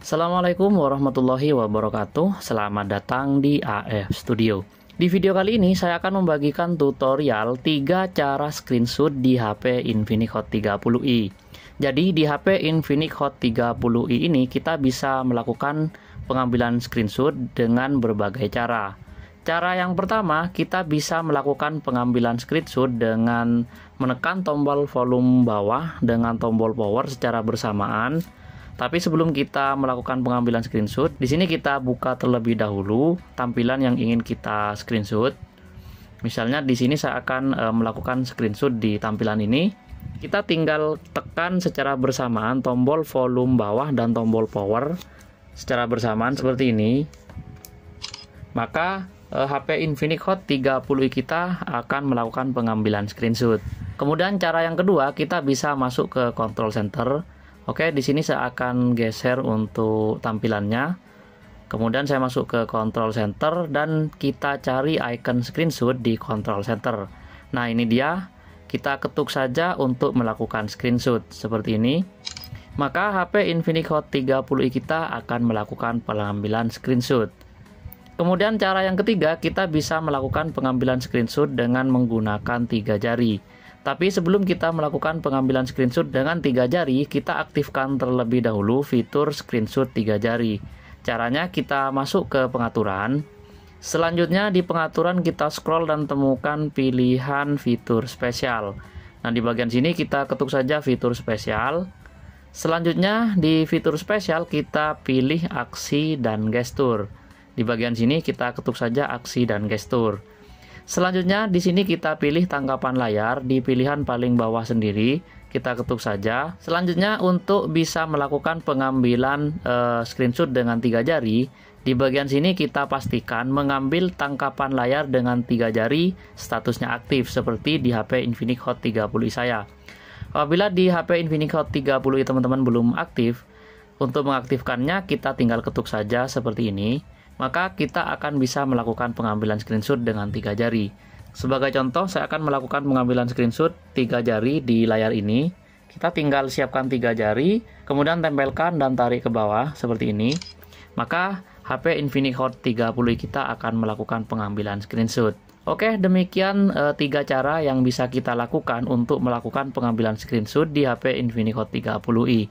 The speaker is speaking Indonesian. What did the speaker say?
Assalamualaikum warahmatullahi wabarakatuh. Selamat datang di AF Studio. Di video kali ini saya akan membagikan tutorial 3 cara screenshot di HP Infinix Hot 30i. Jadi di HP Infinix Hot 30i ini kita bisa melakukan pengambilan screenshot dengan berbagai cara. Cara yang pertama, kita bisa melakukan pengambilan screenshot dengan menekan tombol volume bawah dengan tombol power secara bersamaan tapi sebelum kita melakukan pengambilan screenshot, di sini kita buka terlebih dahulu tampilan yang ingin kita screenshot. Misalnya di sini saya akan e, melakukan screenshot di tampilan ini. Kita tinggal tekan secara bersamaan tombol volume bawah dan tombol power secara bersamaan seperti ini. Maka e, HP Infinix Hot 30i kita akan melakukan pengambilan screenshot. Kemudian cara yang kedua, kita bisa masuk ke control center Oke, di sini saya akan geser untuk tampilannya. Kemudian saya masuk ke control center dan kita cari icon screenshot di control center. Nah, ini dia. Kita ketuk saja untuk melakukan screenshot seperti ini. Maka HP Infinix Hot 30i kita akan melakukan pengambilan screenshot. Kemudian cara yang ketiga, kita bisa melakukan pengambilan screenshot dengan menggunakan tiga jari. Tapi sebelum kita melakukan pengambilan screenshot dengan tiga jari, kita aktifkan terlebih dahulu fitur screenshot tiga jari. Caranya kita masuk ke pengaturan. Selanjutnya di pengaturan kita scroll dan temukan pilihan fitur spesial. Nah, di bagian sini kita ketuk saja fitur spesial. Selanjutnya di fitur spesial kita pilih aksi dan gestur. Di bagian sini kita ketuk saja aksi dan gestur. Selanjutnya di sini kita pilih tangkapan layar di pilihan paling bawah sendiri, kita ketuk saja. Selanjutnya untuk bisa melakukan pengambilan e, screenshot dengan tiga jari, di bagian sini kita pastikan mengambil tangkapan layar dengan tiga jari statusnya aktif seperti di HP Infinix Hot 30i saya. Apabila di HP Infinix Hot 30 teman-teman belum aktif, untuk mengaktifkannya kita tinggal ketuk saja seperti ini maka kita akan bisa melakukan pengambilan screenshot dengan tiga jari. Sebagai contoh, saya akan melakukan pengambilan screenshot tiga jari di layar ini. Kita tinggal siapkan tiga jari, kemudian tempelkan dan tarik ke bawah seperti ini. Maka HP Infinix Hot 30 kita akan melakukan pengambilan screenshot. Oke, demikian e, tiga cara yang bisa kita lakukan untuk melakukan pengambilan screenshot di HP Infinix Hot 30i.